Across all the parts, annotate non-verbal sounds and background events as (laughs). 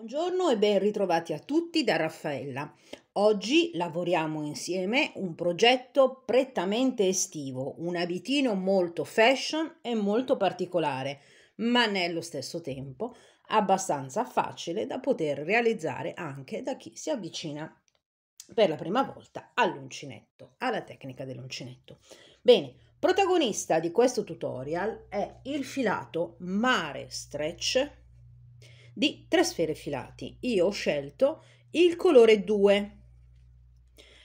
Buongiorno e ben ritrovati a tutti da Raffaella. Oggi lavoriamo insieme un progetto prettamente estivo, un abitino molto fashion e molto particolare, ma nello stesso tempo abbastanza facile da poter realizzare anche da chi si avvicina per la prima volta all'uncinetto, alla tecnica dell'uncinetto. Bene, protagonista di questo tutorial è il filato mare stretch di tre sfere filati. Io ho scelto il colore 2.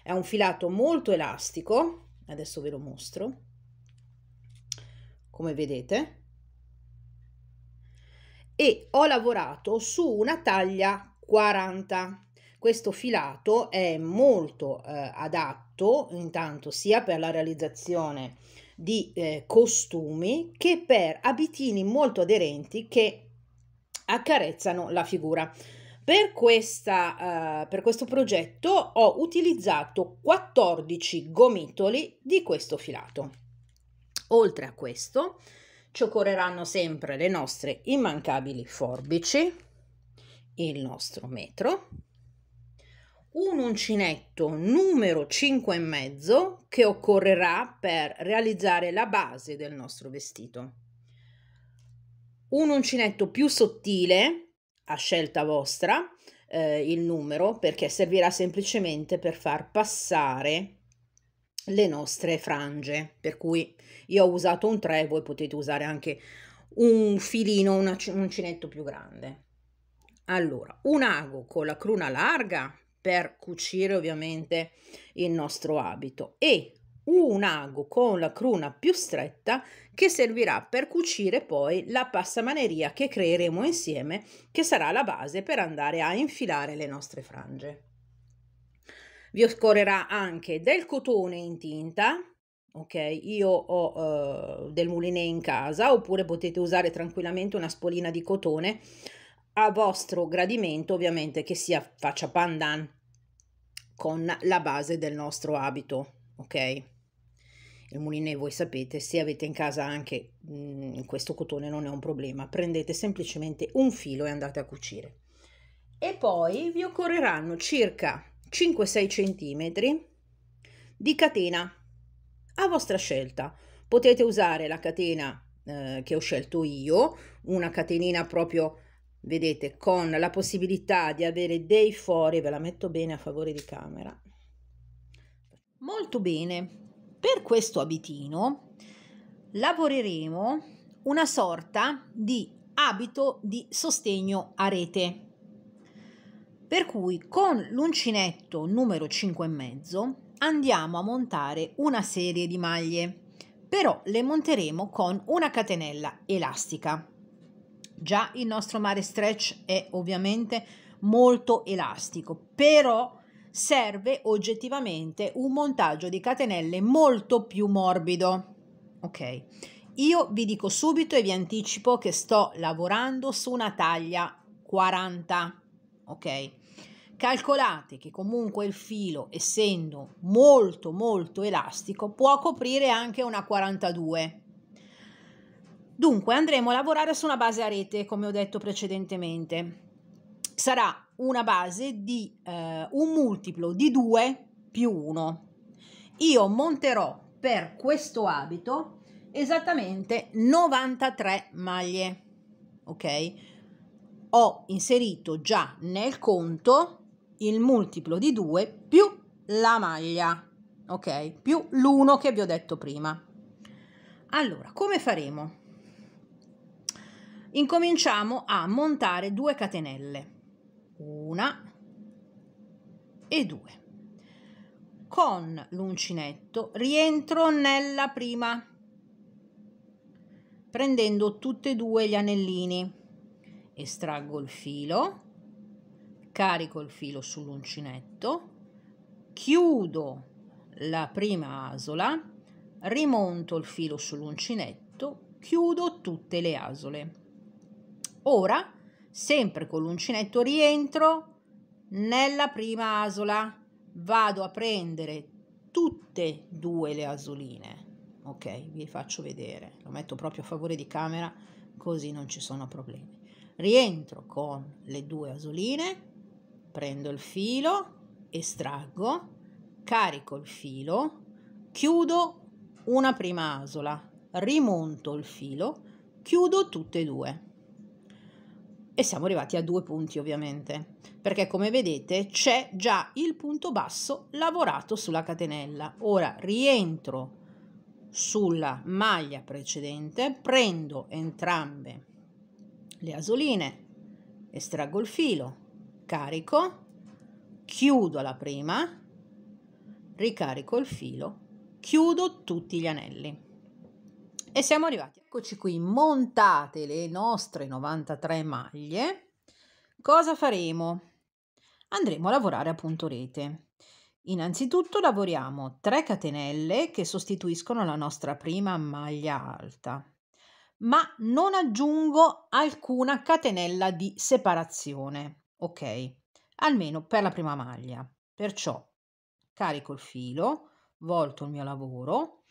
È un filato molto elastico, adesso ve lo mostro, come vedete, e ho lavorato su una taglia 40. Questo filato è molto eh, adatto intanto sia per la realizzazione di eh, costumi che per abitini molto aderenti che accarezzano la figura. Per, questa, uh, per, questo progetto ho utilizzato 14 gomitoli di questo filato. Oltre a questo ci occorreranno sempre le nostre immancabili forbici, il nostro metro, un uncinetto numero 5 e mezzo che occorrerà per realizzare la base del nostro vestito un uncinetto più sottile, a scelta vostra, eh, il numero, perché servirà semplicemente per far passare le nostre frange. Per cui io ho usato un 3, voi potete usare anche un filino, un uncinetto più grande. Allora, un ago con la cruna larga per cucire ovviamente il nostro abito e un ago con la cruna più stretta che servirà per cucire poi la passamaneria che creeremo insieme che sarà la base per andare a infilare le nostre frange. Vi occorrerà anche del cotone in tinta, ok? Io ho uh, del mulinè in casa oppure potete usare tranquillamente una spolina di cotone a vostro gradimento, ovviamente che sia faccia pandan con la base del nostro abito, ok? il mulinè voi sapete se avete in casa anche mh, mm, questo cotone non è un problema prendete semplicemente un filo e andate a cucire e poi vi occorreranno circa 5-6 cm di catena a vostra scelta potete usare la catena eh, che ho scelto io una catenina proprio vedete con la possibilità di avere dei fori ve la metto bene a favore di camera molto bene per questo abitino lavoreremo una sorta di abito di sostegno a rete. Per cui con l'uncinetto numero e mezzo andiamo a montare una serie di maglie, però le monteremo con una catenella elastica. Già il nostro mare stretch è ovviamente molto elastico, però serve oggettivamente un montaggio di catenelle molto più morbido. Ok, io vi dico subito e vi anticipo che sto lavorando su una taglia 40. Ok, calcolate che comunque il filo, essendo molto molto elastico, può coprire anche una 42. Dunque andremo a lavorare su una base a rete, come ho detto precedentemente sarà una base di eh, un multiplo di 2 più 1. Io monterò per questo abito esattamente 93 maglie, ok? Ho inserito già nel conto il multiplo di 2 più la maglia, ok? Più l'1 che vi ho detto prima. Allora, come faremo? Incominciamo a montare due catenelle una e due. Con l'uncinetto rientro nella prima, prendendo tutti e due gli anellini, estraggo il filo, carico il filo sull'uncinetto, chiudo la prima asola, rimonto il filo sull'uncinetto, chiudo tutte le asole. Ora sempre con l'uncinetto rientro nella prima asola vado a prendere tutte e due le asoline ok vi faccio vedere lo metto proprio a favore di camera così non ci sono problemi rientro con le due asoline prendo il filo estraggo carico il filo chiudo una prima asola rimonto il filo chiudo tutte e due e siamo arrivati a due punti ovviamente perché come vedete c'è già il punto basso lavorato sulla catenella ora rientro sulla maglia precedente prendo entrambe le asoline estraggo il filo carico chiudo la prima ricarico il filo chiudo tutti gli anelli e siamo arrivati. Eccoci qui, montate le nostre 93 maglie. Cosa faremo? Andremo a lavorare a punto rete. Innanzitutto lavoriamo 3 catenelle che sostituiscono la nostra prima maglia alta, ma non aggiungo alcuna catenella di separazione, ok? Almeno per la prima maglia. Perciò carico il filo, volto il mio lavoro,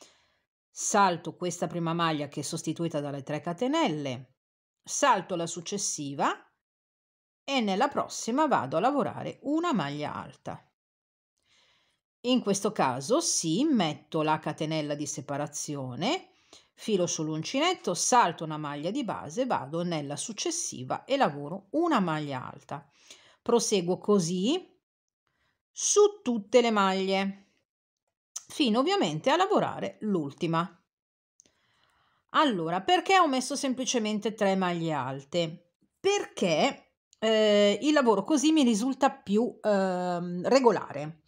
salto questa prima maglia che è sostituita dalle 3 catenelle, salto la successiva e nella prossima vado a lavorare una maglia alta. In questo caso sì, metto la catenella di separazione, filo sull'uncinetto, salto una maglia di base, vado nella successiva e lavoro una maglia alta. Proseguo così su tutte le maglie fino ovviamente a lavorare l'ultima. Allora, perché ho messo semplicemente tre maglie alte? Perché eh, il lavoro così mi risulta più eh, regolare.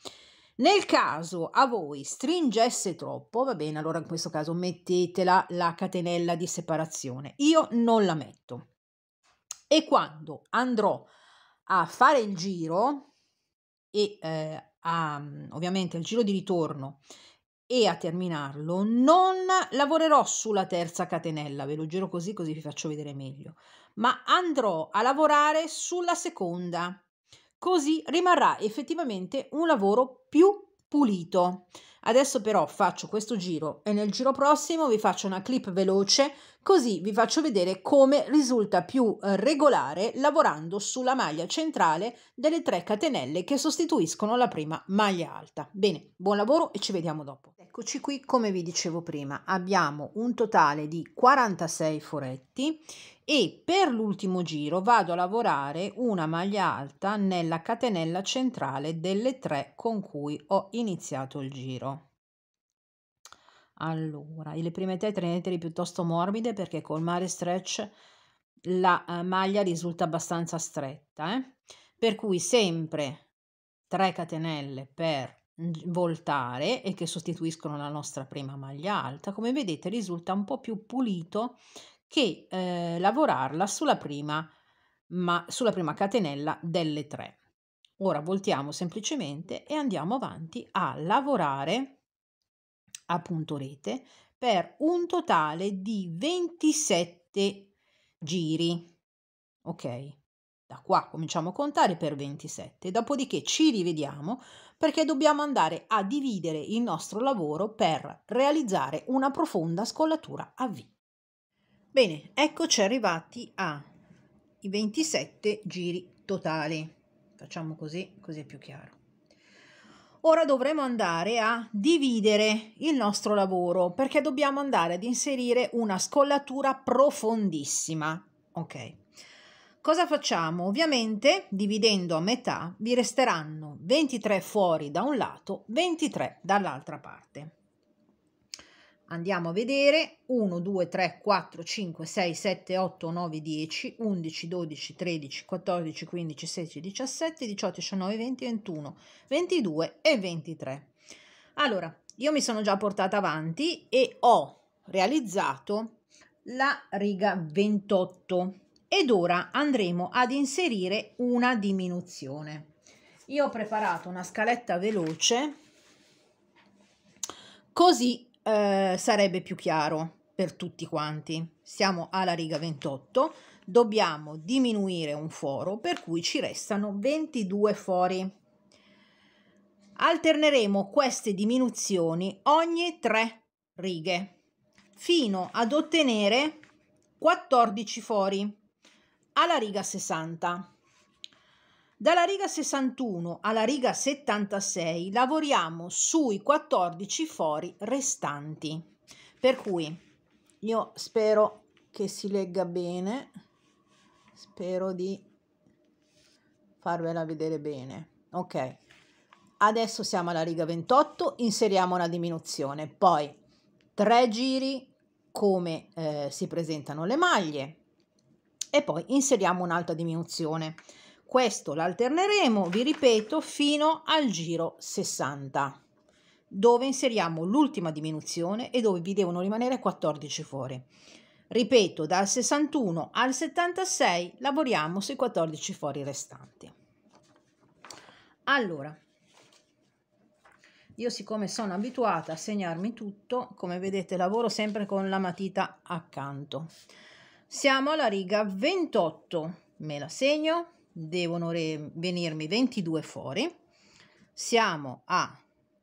Nel caso a voi stringesse troppo, va bene, allora in questo caso mettetela la catenella di separazione. Io non la metto. E quando andrò a fare il giro e eh, a, mhmm, ovviamente al giro di ritorno e a terminarlo, non lavorerò sulla terza catenella, ve lo giro così così vi faccio vedere meglio, ma andrò a lavorare sulla seconda, così rimarrà effettivamente un lavoro più pulito. Adesso però faccio questo giro e nel giro prossimo vi faccio una clip veloce così vi faccio vedere come risulta più eh, regolare lavorando sulla maglia centrale delle tre catenelle che sostituiscono la prima maglia alta. Bene, buon lavoro e ci vediamo dopo. Eccoci qui, come vi dicevo prima, abbiamo un totale di 46 foretti e per l'ultimo giro vado a lavorare una maglia alta nella catenella centrale delle tre con cui ho iniziato il giro. Allora, le prime tre tenetele piuttosto morbide perché col mare stretch la eh, maglia risulta abbastanza stretta, eh? per cui sempre 3 catenelle per voltare e che sostituiscono la nostra prima maglia alta, come vedete risulta un po' più pulito che eh, lavorarla sulla prima, ma, sulla prima catenella delle tre. Ora voltiamo semplicemente e andiamo avanti a lavorare a punto rete per un totale di 27 giri. Ok? Da qua cominciamo a contare per 27, dopodiché ci rivediamo perché dobbiamo andare a dividere il nostro lavoro per realizzare una profonda scollatura a V. Bene, eccoci arrivati ai 27 giri totali. Facciamo così, così è più chiaro. Ora dovremo andare a dividere il nostro lavoro perché dobbiamo andare ad inserire una scollatura profondissima. Ok. Cosa facciamo? Ovviamente, dividendo a metà, vi resteranno 23 fuori da un lato, 23 dall'altra parte. Andiamo a vedere 1, 2, 3, 4, 5, 6, 7, 8, 9, 10, 11, 12, 13, 14, 15, 16, 17, 18, 19, 20, 21, 22 e 23. Allora, io mi sono già portata avanti e ho realizzato la riga 28 ed ora andremo ad inserire una diminuzione. Io ho preparato una scaletta veloce così eh, sarebbe più chiaro per tutti quanti. Siamo alla riga 28, dobbiamo diminuire un foro per cui ci restano 22 fori. Alterneremo queste diminuzioni ogni 3 righe fino ad ottenere 14 fori alla riga 60. Dalla riga 61 alla riga 76 lavoriamo sui 14 fori restanti, per cui io spero che si legga bene, spero di farvela vedere bene. Ok, adesso siamo alla riga 28, inseriamo una diminuzione, poi tre giri come eh, si presentano le maglie, e poi inseriamo un'altra diminuzione. Questo l'alterneremo, vi ripeto, fino al giro 60, dove inseriamo l'ultima diminuzione e dove vi devono rimanere 14 fori. Ripeto, dal 61 al 76 lavoriamo sui 14 fori restanti. Allora, io siccome sono abituata a segnarmi tutto, come vedete lavoro sempre con la matita accanto. Siamo alla riga 28, me la segno, devono venirmi 22 fuori. Siamo a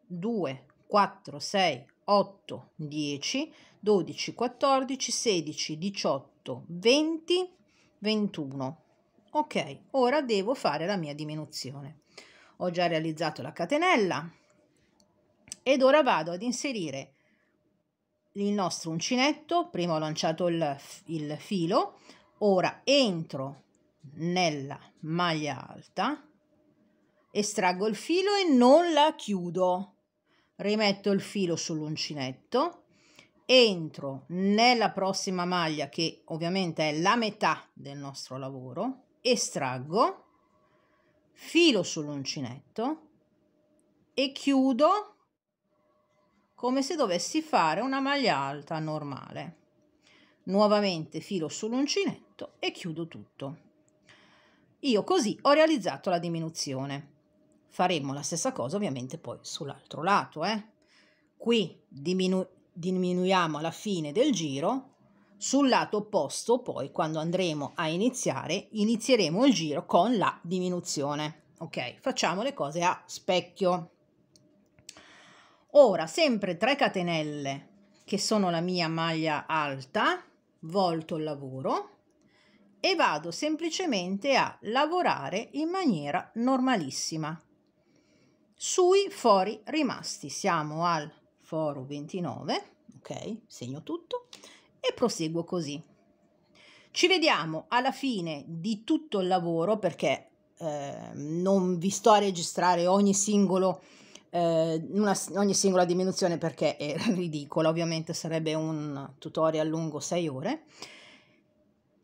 2, 4, 6, 8, 10, 12, 14, 16, 18, 20, 21. Ok, ora devo fare la mia diminuzione. Ho già realizzato la catenella ed ora vado ad inserire il nostro uncinetto, prima ho lanciato il, il filo, ora entro nella maglia alta, estraggo il filo e non la chiudo, rimetto il filo sull'uncinetto, entro nella prossima maglia che ovviamente è la metà del nostro lavoro, estraggo, filo sull'uncinetto e chiudo come se dovessi fare una maglia alta normale. Nuovamente filo sull'uncinetto e chiudo tutto. Io così ho realizzato la diminuzione. Faremo la stessa cosa ovviamente poi sull'altro lato. Eh? Qui diminu diminuiamo alla fine del giro, sul lato opposto poi quando andremo a iniziare inizieremo il giro con la diminuzione. Ok, facciamo le cose a specchio. Ora, sempre 3 catenelle, che sono la mia maglia alta, volto il lavoro, e vado semplicemente a lavorare in maniera normalissima. Sui fori rimasti, siamo al foro 29, ok, segno tutto, e proseguo così. Ci vediamo alla fine di tutto il lavoro perché eh, non vi sto a registrare ogni singolo eh, una, ogni singola diminuzione perché è (laughs) ridicola, ovviamente sarebbe un tutorial lungo 6 ore.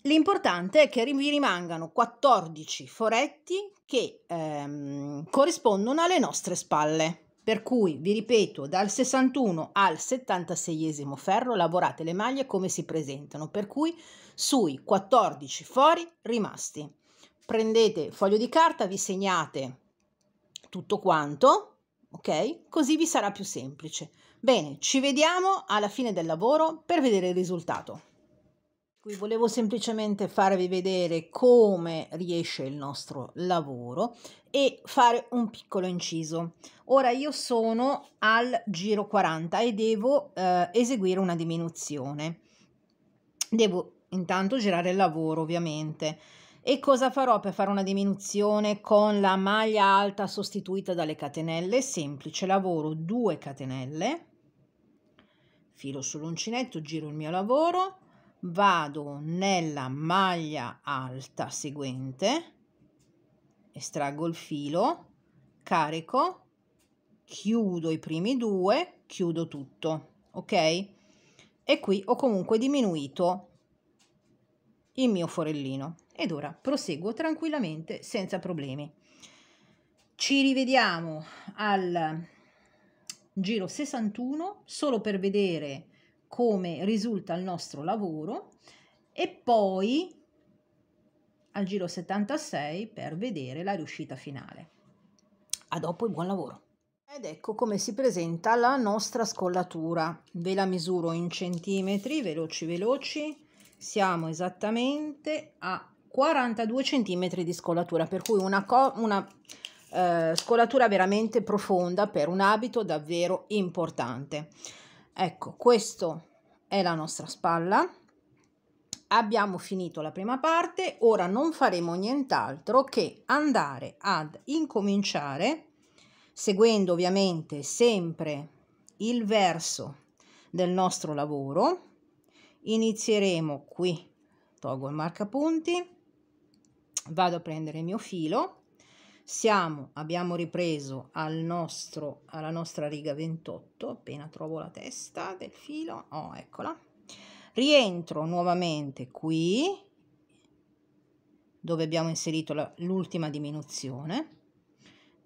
L'importante è che vi rimangano 14 foretti che ehm, corrispondono alle nostre spalle. Per cui, vi ripeto, dal 61 al 76 ferro lavorate le maglie come si presentano, per cui sui 14 fori rimasti. Prendete foglio di carta, vi segnate tutto quanto ok? Così vi sarà più semplice. Bene, ci vediamo alla fine del lavoro per vedere il risultato. Qui volevo semplicemente farvi vedere come riesce il nostro lavoro e fare un piccolo inciso. Ora io sono al giro 40 e devo eh, eseguire una diminuzione. Devo intanto girare il lavoro ovviamente e cosa farò per fare una diminuzione con la maglia alta sostituita dalle catenelle? Semplice, lavoro 2 catenelle, filo sull'uncinetto, giro il mio lavoro, vado nella maglia alta seguente, estraggo il filo, carico, chiudo i primi due, chiudo tutto, ok? E qui ho comunque diminuito il mio forellino. Ed ora proseguo tranquillamente senza problemi. Ci rivediamo al giro 61 solo per vedere come risulta il nostro lavoro e poi al giro 76 per vedere la riuscita finale. A dopo e buon lavoro! Ed ecco come si presenta la nostra scollatura. Ve la misuro in centimetri, veloci veloci. Siamo esattamente a 42 cm di scolatura, per cui una, una eh, scolatura veramente profonda per un abito davvero importante. Ecco, questa è la nostra spalla. Abbiamo finito la prima parte, ora non faremo nient'altro che andare ad incominciare, seguendo ovviamente sempre il verso del nostro lavoro. Inizieremo qui, tolgo il marcapunti, vado a prendere il mio filo siamo abbiamo ripreso al nostro alla nostra riga 28 appena trovo la testa del filo oh eccola rientro nuovamente qui dove abbiamo inserito l'ultima diminuzione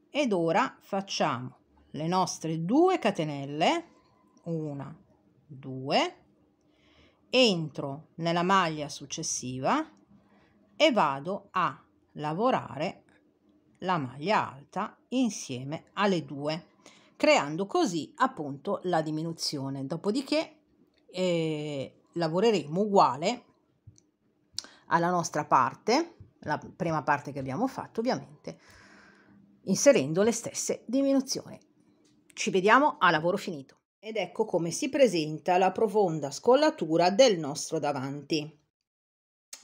ed ora facciamo le nostre due catenelle una due entro nella maglia successiva e vado a lavorare la maglia alta insieme alle due creando così appunto la diminuzione dopodiché eh, lavoreremo uguale alla nostra parte la prima parte che abbiamo fatto ovviamente inserendo le stesse diminuzioni ci vediamo a lavoro finito ed ecco come si presenta la profonda scollatura del nostro davanti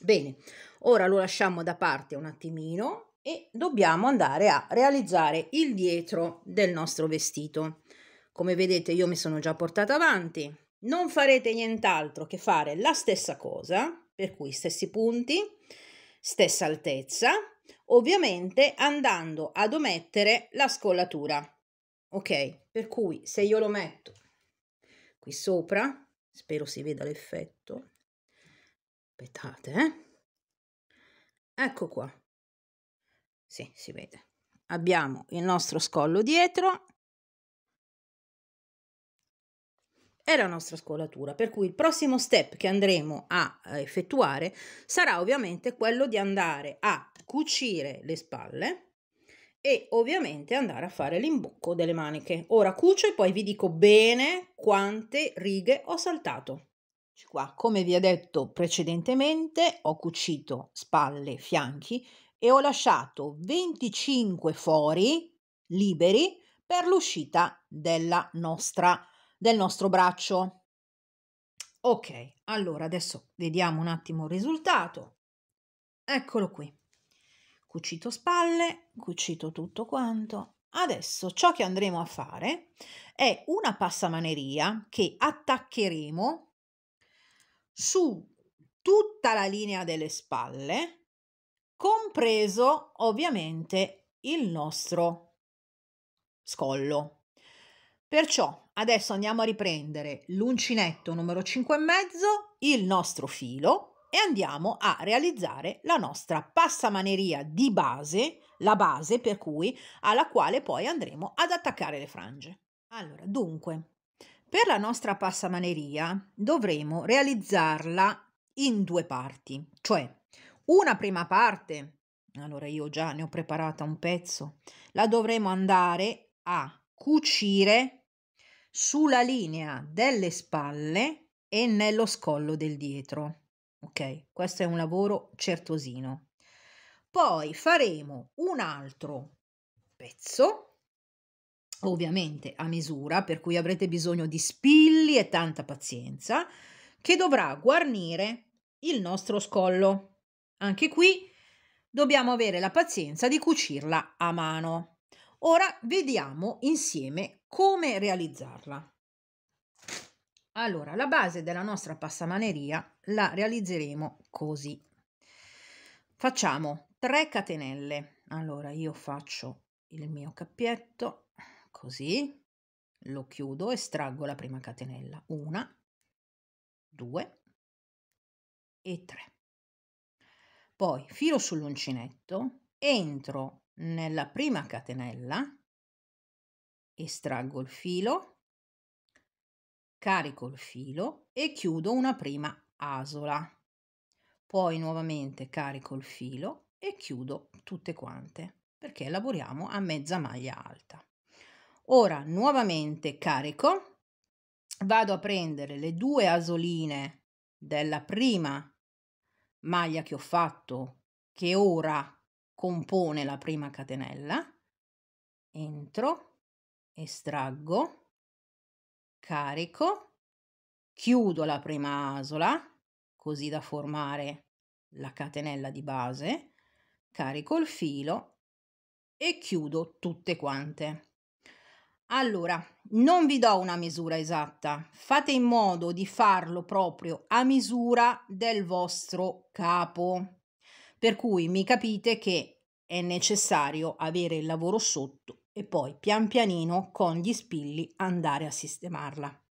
bene Ora lo lasciamo da parte un attimino e dobbiamo andare a realizzare il dietro del nostro vestito. Come vedete io mi sono già portata avanti. Non farete nient'altro che fare la stessa cosa, per cui stessi punti, stessa altezza, ovviamente andando ad omettere la scollatura. Ok, per cui se io lo metto qui sopra, spero si veda l'effetto, aspettate, eh? Ecco qua. Sì, si vede. Abbiamo il nostro scollo dietro e la nostra scollatura, per cui il prossimo step che andremo a eh, effettuare sarà ovviamente quello di andare a cucire le spalle e ovviamente andare a fare l'imbocco delle maniche. Ora cucio e poi vi dico bene quante righe ho saltato. Qua, come vi ho detto precedentemente, ho cucito spalle, fianchi e ho lasciato 25 fori liberi per l'uscita della nostra, del nostro braccio. Ok, allora adesso vediamo un attimo il risultato. Eccolo qui. Cucito spalle, cucito tutto quanto. Adesso ciò che andremo a fare è una passamaneria che attaccheremo su tutta la linea delle spalle, compreso ovviamente il nostro scollo. Perciò adesso andiamo a riprendere l'uncinetto numero 5 e mezzo, il nostro filo e andiamo a realizzare la nostra passamaneria di base, la base per cui alla quale poi andremo ad attaccare le frange. Allora, dunque, per la nostra passamaneria dovremo realizzarla in due parti, cioè una prima parte, allora io già ne ho preparata un pezzo, la dovremo andare a cucire sulla linea delle spalle e nello scollo del dietro. Ok, questo è un lavoro certosino. Poi faremo un altro pezzo ovviamente a misura, per cui avrete bisogno di spilli e tanta pazienza, che dovrà guarnire il nostro scollo. Anche qui dobbiamo avere la pazienza di cucirla a mano. Ora vediamo insieme come realizzarla. Allora, la base della nostra passamaneria la realizzeremo così. Facciamo 3 catenelle. Allora, io faccio il mio cappietto così, lo chiudo, estraggo la prima catenella, una, due e tre. Poi filo sull'uncinetto, entro nella prima catenella, estraggo il filo, carico il filo e chiudo una prima asola. Poi nuovamente carico il filo e chiudo tutte quante perché lavoriamo a mezza maglia alta. Ora nuovamente carico, vado a prendere le due asoline della prima maglia che ho fatto, che ora compone la prima catenella, entro, estraggo, carico, chiudo la prima asola, così da formare la catenella di base, carico il filo e chiudo tutte quante. Allora, non vi do una misura esatta, fate in modo di farlo proprio a misura del vostro capo. Per cui mi capite che è necessario avere il lavoro sotto e poi pian pianino con gli spilli andare a sistemarla.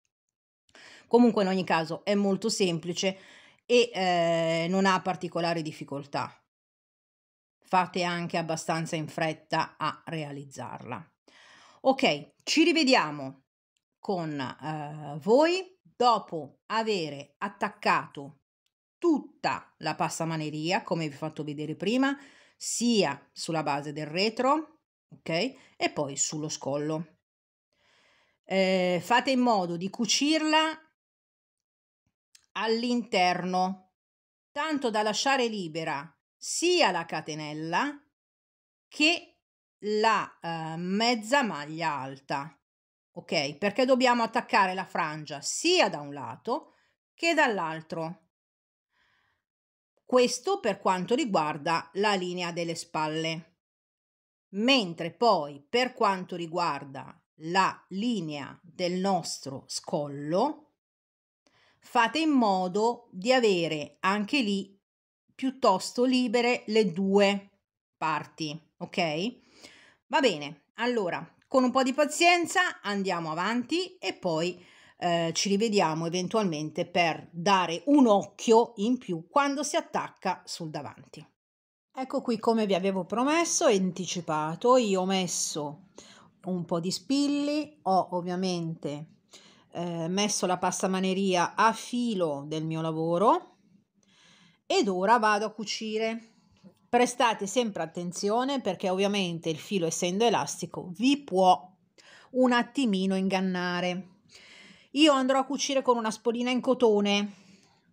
Comunque in ogni caso è molto semplice e eh, non ha particolari difficoltà. Fate anche abbastanza in fretta a realizzarla. Ok, ci rivediamo con eh, voi dopo avere attaccato tutta la passamaneria, come vi ho fatto vedere prima, sia sulla base del retro, ok, e poi sullo scollo. Eh, fate in modo di cucirla all'interno, tanto da lasciare libera sia la catenella che la eh, mezza maglia alta, ok? Perché dobbiamo attaccare la frangia sia da un lato che dall'altro. Questo per quanto riguarda la linea delle spalle. Mentre poi per quanto riguarda la linea del nostro scollo, fate in modo di avere anche lì piuttosto libere le due parti, ok? Va bene, allora con un po' di pazienza andiamo avanti e poi eh, ci rivediamo eventualmente per dare un occhio in più quando si attacca sul davanti. Ecco qui come vi avevo promesso e anticipato, io ho messo un po' di spilli, ho ovviamente eh, messo la pastamaneria a filo del mio lavoro ed ora vado a cucire. Prestate sempre attenzione perché ovviamente il filo essendo elastico vi può un attimino ingannare. Io andrò a cucire con una spolina in cotone.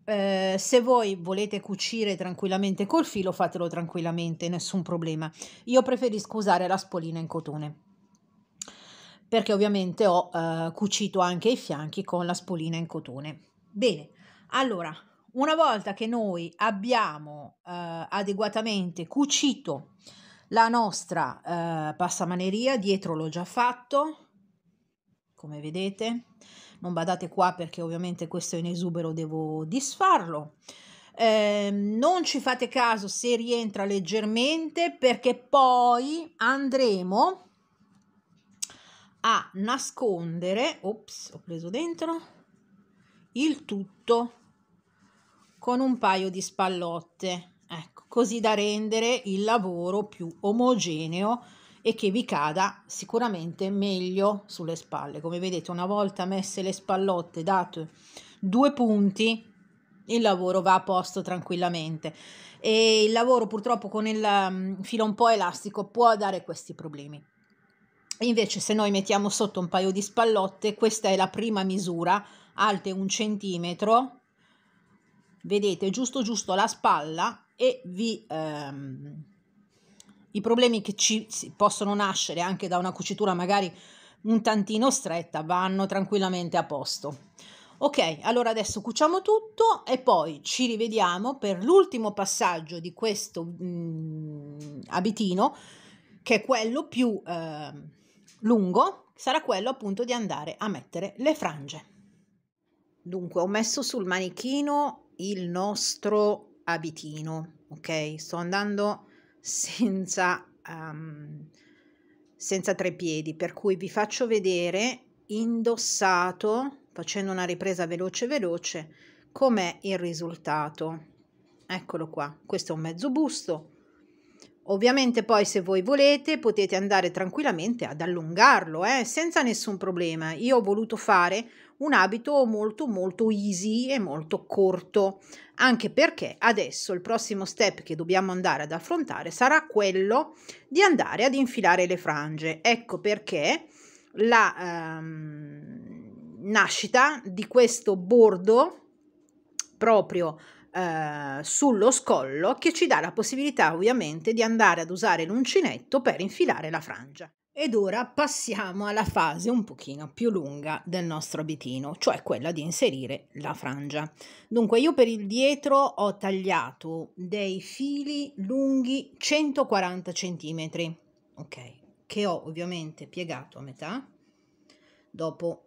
Eh, se voi volete cucire tranquillamente col filo, fatelo tranquillamente, nessun problema. Io preferisco usare la spolina in cotone perché ovviamente ho eh, cucito anche i fianchi con la spolina in cotone. Bene, allora una volta che noi abbiamo eh, adeguatamente cucito la nostra eh, passamaneria, dietro l'ho già fatto, come vedete, non badate qua perché ovviamente questo è in esubero, devo disfarlo. Eh, non ci fate caso se rientra leggermente perché poi andremo a nascondere, ops, ho preso dentro, il tutto con un paio di spallotte, ecco, così da rendere il lavoro più omogeneo e che vi cada sicuramente meglio sulle spalle. Come vedete, una volta messe le spallotte, dato due punti, il lavoro va a posto tranquillamente. E il lavoro purtroppo con il mm, filo un po' elastico può dare questi problemi. Invece se noi mettiamo sotto un paio di spallotte, questa è la prima misura, alte un centimetro, vedete giusto giusto la spalla e vi ehm, i problemi che ci possono nascere anche da una cucitura magari un tantino stretta vanno tranquillamente a posto ok allora adesso cuciamo tutto e poi ci rivediamo per l'ultimo passaggio di questo mh, mm, abitino che è quello più eh, lungo sarà quello appunto di andare a mettere le frange dunque ho messo sul manichino il nostro abitino, ok? Sto andando senza, um, senza tre piedi, per cui vi faccio vedere indossato, facendo una ripresa veloce veloce, com'è il risultato. Eccolo qua, questo è un mezzo busto, Ovviamente poi se voi volete potete andare tranquillamente ad allungarlo eh, senza nessun problema. Io ho voluto fare un abito molto molto easy e molto corto anche perché adesso il prossimo step che dobbiamo andare ad affrontare sarà quello di andare ad infilare le frange. Ecco perché la ehm, nascita di questo bordo proprio eh, sullo scollo che ci dà la possibilità ovviamente di andare ad usare l'uncinetto per infilare la frangia. Ed ora passiamo alla fase un pochino più lunga del nostro abitino, cioè quella di inserire la frangia. Dunque io per il dietro ho tagliato dei fili lunghi 140 cm, ok, che ho ovviamente piegato a metà. Dopo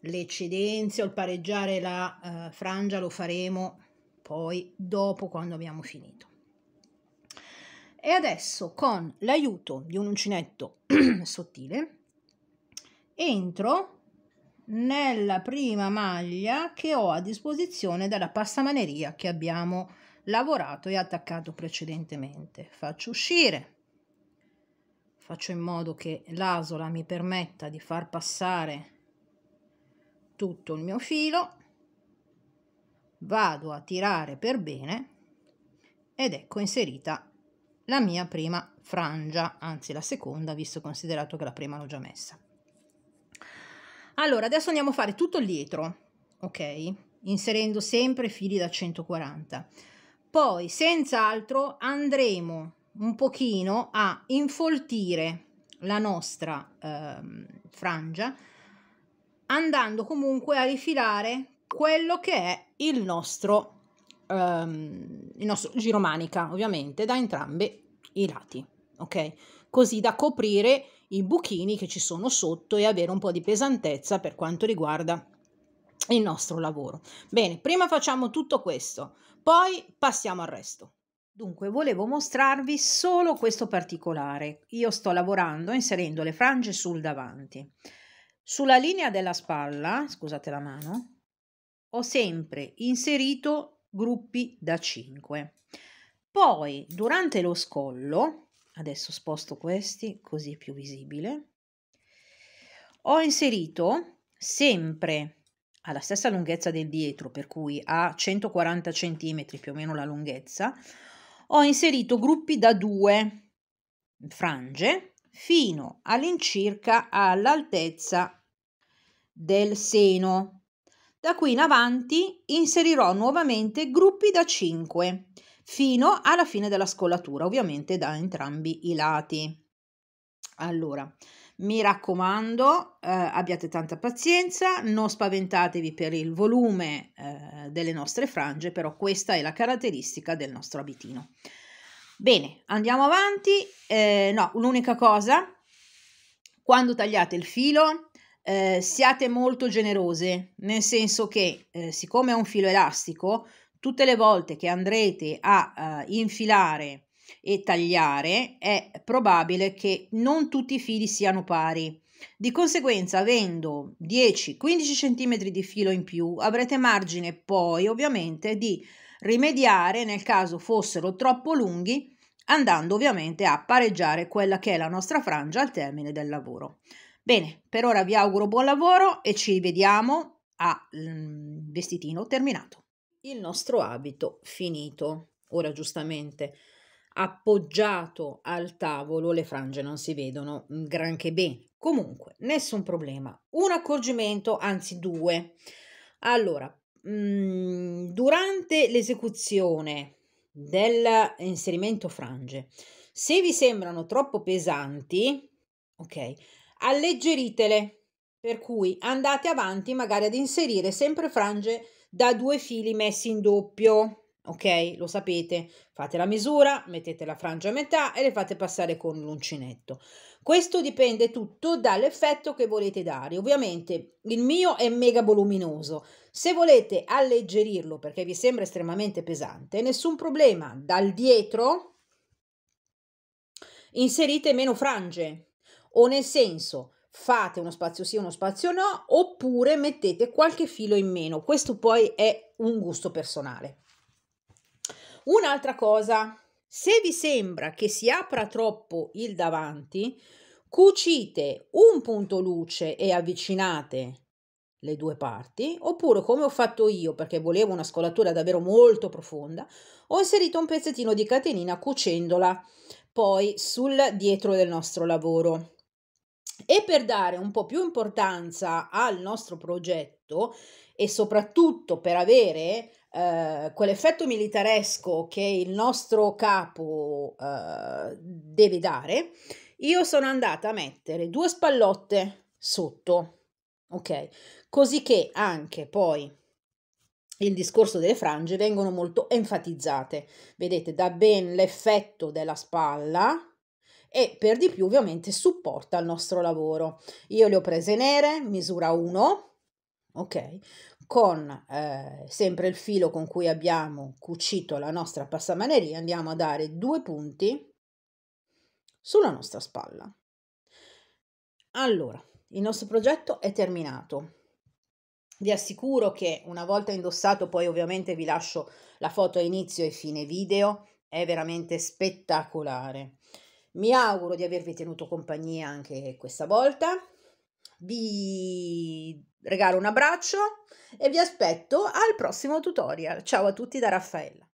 l'eccedenza o il pareggiare la uh, frangia lo faremo poi dopo quando abbiamo finito. E adesso con l'aiuto di un uncinetto (clears throat) sottile entro nella prima maglia che ho a disposizione dalla passamaneria che abbiamo lavorato e attaccato precedentemente. Faccio uscire, faccio in modo che l'asola mi permetta di far passare tutto il mio filo vado a tirare per bene ed ecco inserita la mia prima frangia, anzi la seconda, visto considerato che la prima l'ho già messa. Allora, adesso andiamo a fare tutto il dietro, ok? Inserendo sempre fili da 140. Poi, senz'altro, andremo un pochino a infoltire la nostra eh, frangia, andando comunque a rifilare quello che è il nostro, um, il nostro giro manica, ovviamente, da entrambi i lati, ok? Così da coprire i buchini che ci sono sotto e avere un po' di pesantezza per quanto riguarda il nostro lavoro. Bene, prima facciamo tutto questo, poi passiamo al resto. Dunque, volevo mostrarvi solo questo particolare. Io sto lavorando inserendo le frange sul davanti. Sulla linea della spalla, scusate la mano, ho sempre inserito gruppi da 5. Poi durante lo scollo, adesso sposto questi così è più visibile, ho inserito sempre alla stessa lunghezza del dietro, per cui a 140 cm più o meno la lunghezza, ho inserito gruppi da due frange fino all'incirca all'altezza del seno da qui in avanti inserirò nuovamente gruppi da 5 fino alla fine della scollatura, ovviamente da entrambi i lati. Allora, mi raccomando, eh, abbiate tanta pazienza, non spaventatevi per il volume eh, delle nostre frange, però questa è la caratteristica del nostro abitino. Bene, andiamo avanti. Eh, no, l'unica cosa, quando tagliate il filo eh, siate molto generose, nel senso che eh, siccome è un filo elastico, tutte le volte che andrete a uh, infilare e tagliare è probabile che non tutti i fili siano pari. Di conseguenza, avendo 10-15 cm di filo in più, avrete margine poi ovviamente di rimediare nel caso fossero troppo lunghi, andando ovviamente a pareggiare quella che è la nostra frangia al termine del lavoro. Bene, per ora vi auguro buon lavoro e ci vediamo a mm, vestitino terminato. Il nostro abito finito. Ora giustamente appoggiato al tavolo le frange non si vedono mm, granché bene. Comunque, nessun problema. Un accorgimento, anzi due. Allora, mm, durante l'esecuzione dell'inserimento frange, se vi sembrano troppo pesanti, ok, alleggeritele. Per cui andate avanti magari ad inserire sempre frange da due fili messi in doppio. Ok, lo sapete, fate la misura, mettete la frangia a metà e le fate passare con l'uncinetto. Questo dipende tutto dall'effetto che volete dare. Ovviamente il mio è mega voluminoso. Se volete alleggerirlo perché vi sembra estremamente pesante, nessun problema. Dal dietro inserite meno frange, o nel senso fate uno spazio sì, uno spazio no, oppure mettete qualche filo in meno. Questo poi è un gusto personale. Un'altra cosa, se vi sembra che si apra troppo il davanti, cucite un punto luce e avvicinate le due parti, oppure come ho fatto io perché volevo una scolatura davvero molto profonda, ho inserito un pezzettino di catenina cucendola poi sul dietro del nostro lavoro. E per dare un po' più importanza al nostro progetto e soprattutto per avere eh, quell'effetto militaresco che il nostro capo eh, deve dare, io sono andata a mettere due spallotte sotto, ok? Così che anche poi il discorso delle frange vengono molto enfatizzate. Vedete, dà ben l'effetto della spalla, e per di più ovviamente supporta il nostro lavoro. Io le ho prese nere, misura 1, ok? Con eh, sempre il filo con cui abbiamo cucito la nostra passamaneria andiamo a dare due punti sulla nostra spalla. Allora, il nostro progetto è terminato. Vi assicuro che una volta indossato, poi ovviamente vi lascio la foto a inizio e fine video, è veramente spettacolare. Mi auguro di avervi tenuto compagnia anche questa volta. Vi regalo un abbraccio e vi aspetto al prossimo tutorial. Ciao a tutti da Raffaella.